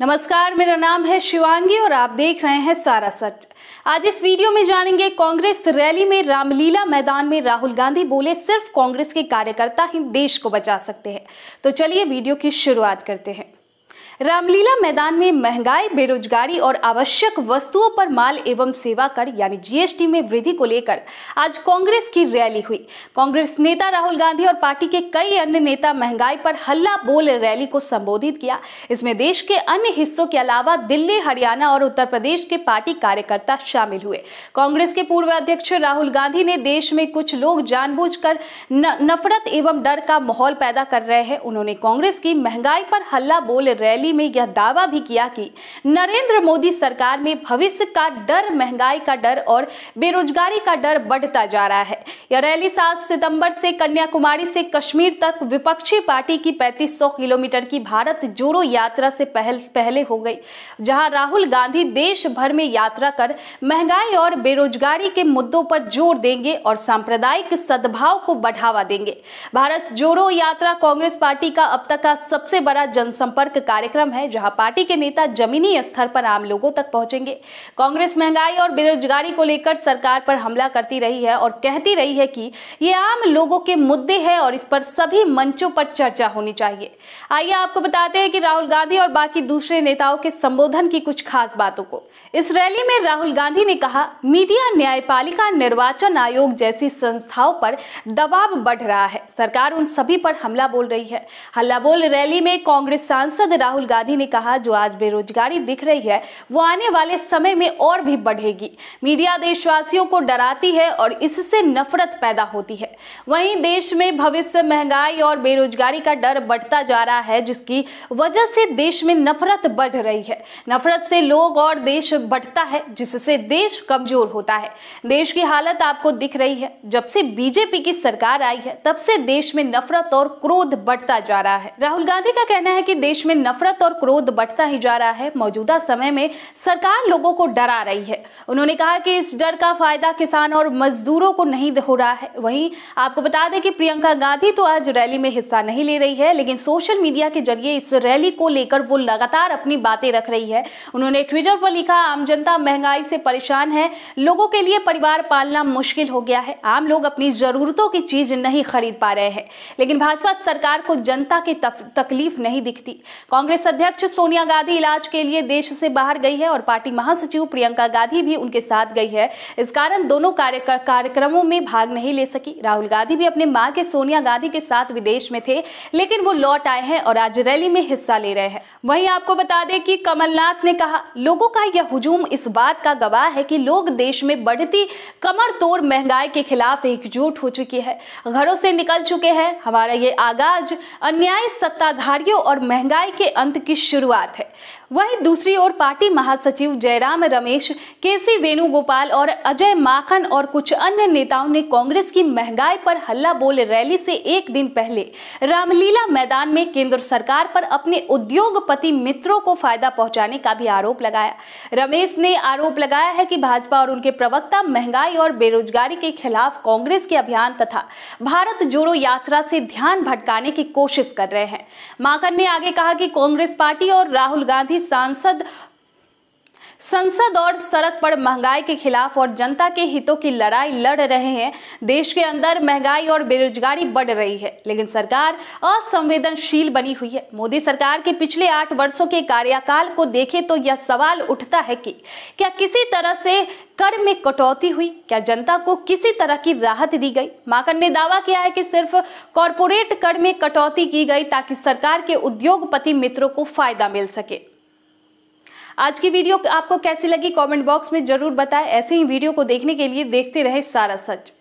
नमस्कार मेरा नाम है शिवांगी और आप देख रहे हैं सारा सच आज इस वीडियो में जानेंगे कांग्रेस रैली में रामलीला मैदान में राहुल गांधी बोले सिर्फ कांग्रेस के कार्यकर्ता ही देश को बचा सकते हैं तो चलिए वीडियो की शुरुआत करते हैं रामलीला मैदान में महंगाई बेरोजगारी और आवश्यक वस्तुओं पर माल एवं सेवा कर यानी जीएसटी में वृद्धि को लेकर आज कांग्रेस की रैली हुई कांग्रेस नेता राहुल गांधी और पार्टी के कई अन्य नेता महंगाई पर हल्ला बोल रैली को संबोधित किया इसमें देश के अन्य हिस्सों के अलावा दिल्ली हरियाणा और उत्तर प्रदेश के पार्टी कार्यकर्ता शामिल हुए कांग्रेस के पूर्व अध्यक्ष राहुल गांधी ने देश में कुछ लोग जानबूझ नफरत एवं डर का माहौल पैदा कर रहे हैं उन्होंने कांग्रेस की महंगाई पर हल्ला बोल रैली रैली में यह दावा भी किया कि नरेंद्र मोदी सरकार में भविष्य का डर महंगाई का डर और बेरोजगारी का डर बढ़ता जा रहा है यह रैली सात सितंबर से कन्याकुमारी से कश्मीर तक विपक्षी पार्टी की पैंतीस किलोमीटर की भारत जोड़ो यात्रा से पहल, पहले हो गई जहां राहुल गांधी देश भर में यात्रा कर महंगाई और बेरोजगारी के मुद्दों पर जोर देंगे और सांप्रदायिक सद्भाव को बढ़ावा देंगे भारत जोड़ो यात्रा कांग्रेस पार्टी का अब तक का सबसे बड़ा जनसंपर्क कार्यक्रम कार्यक्रम है जहां पार्टी के नेता जमीनी स्तर पर आम लोगों तक पहुंचेंगे कांग्रेस महंगाई और बेरोजगारी को लेकर सरकार पर हमला करती रही है और कहती रही है कि ये आम लोगों के मुद्दे है और इस पर सभी मंचों पर चर्चा होनी चाहिए आइए आपको बताते हैं कि राहुल गांधी और बाकी दूसरे नेताओं के संबोधन की कुछ खास बातों को इस रैली में राहुल गांधी ने कहा मीडिया न्यायपालिका निर्वाचन आयोग जैसी संस्थाओं पर दबाव बढ़ रहा है सरकार उन सभी पर हमला बोल रही है हल्ला बोल रैली में कांग्रेस सांसद राहुल राहुल गांधी ने कहा जो आज बेरोजगारी दिख रही है वो आने वाले समय में और भी बढ़ेगी मीडिया देशवासियों को डराती है और इससे नफरत पैदा होती है वहीं देश में भविष्य महंगाई और बेरोजगारी का डर बढ़ता जा रहा है जिसकी वजह से देश में नफरत बढ़ रही है नफरत से लोग और देश बढ़ता है जिससे देश कमजोर होता है देश की हालत आपको दिख रही है जब से बीजेपी की सरकार आई है तब से देश में नफरत और क्रोध बढ़ता जा रहा है राहुल गांधी का कहना है कि देश में नफरत नफरत और क्रोध बढ़ता ही जा रहा है मौजूदा समय में सरकार लोगों को डरा रही है उन्होंने कहा कि इस डर का फायदा किसान और मजदूरों को नहीं हो रहा है वहीं आपको बता दें कि प्रियंका गांधी तो आज रैली में हिस्सा नहीं ले रही है लेकिन सोशल मीडिया के जरिए इस रैली को लेकर वो लगातार अपनी बातें रख रही है उन्होंने ट्विटर पर लिखा आम जनता महंगाई से परेशान है लोगों के लिए परिवार पालना मुश्किल हो गया है आम लोग अपनी जरूरतों की चीज नहीं खरीद पा रहे हैं लेकिन भाजपा सरकार को जनता की तकलीफ नहीं दिखती कांग्रेस कांग्रेस अध्यक्ष सोनिया गांधी इलाज के लिए देश से बाहर गई है और पार्टी महासचिव प्रियंका गांधी भी उनके साथ गई है इस कारण दोनों कार्यक्रमों में भाग नहीं ले सकी राहुल गांधी भी अपने मां के सोनिया गांधी के साथ विदेश में थे लेकिन वो लौट आए हैं और आज रैली में हिस्सा ले रहे हैं वही आपको बता दें कि कमलनाथ ने कहा लोगों का यह हजूम इस बात का गवाह है कि लोग देश में बढ़ती कमर तोड़ महंगाई के खिलाफ एकजुट हो चुकी है घरों से निकल चुके हैं हमारा ये आगाज अन्याय सत्ताधारियों और महंगाई के अंत अंत की शुरुआत है वहीं दूसरी ओर पार्टी महासचिव जयराम रमेश के सी वेणुगोपाल और अजय माखन और कुछ अन्य नेताओं ने कांग्रेस की महंगाई पर हल्ला बोल रैली से एक दिन पहले रामलीला मैदान में केंद्र सरकार पर अपने उद्योगपति मित्रों को फायदा पहुंचाने का भी आरोप लगाया रमेश ने आरोप लगाया है कि भाजपा और उनके प्रवक्ता महंगाई और बेरोजगारी के खिलाफ कांग्रेस के अभियान तथा भारत जोड़ो यात्रा से ध्यान भटकाने की कोशिश कर रहे हैं माखन ने आगे कहा कि कांग्रेस कांग्रेस पार्टी और राहुल गांधी सांसद संसद और सड़क पर महंगाई के खिलाफ और जनता के हितों की लड़ाई लड़ रहे हैं देश के अंदर महंगाई और बेरोजगारी बढ़ रही है लेकिन सरकार असंवेदनशील बनी हुई है मोदी सरकार के पिछले आठ वर्षों के कार्यकाल को देखे तो यह सवाल उठता है कि क्या किसी तरह से कर में कटौती हुई क्या जनता को किसी तरह की राहत दी गई माकन ने दावा किया है कि सिर्फ कॉरपोरेट कर में कटौती की गई ताकि सरकार के उद्योगपति मित्रों को फायदा मिल सके आज की वीडियो आपको कैसी लगी कमेंट बॉक्स में जरूर बताएं ऐसे ही वीडियो को देखने के लिए देखते रहे सारा सच